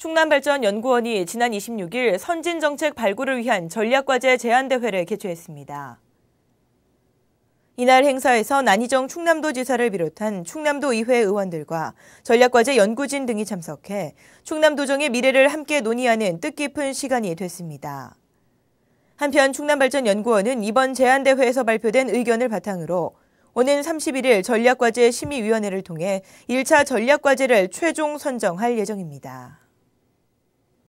충남발전연구원이 지난 26일 선진정책 발굴을 위한 전략과제 제안대회를 개최했습니다. 이날 행사에서 난희정 충남도지사를 비롯한 충남도 의회 의원들과 전략과제 연구진 등이 참석해 충남도정의 미래를 함께 논의하는 뜻깊은 시간이 됐습니다. 한편 충남발전연구원은 이번 제안대회에서 발표된 의견을 바탕으로 오는 31일 전략과제 심의위원회를 통해 1차 전략과제를 최종 선정할 예정입니다.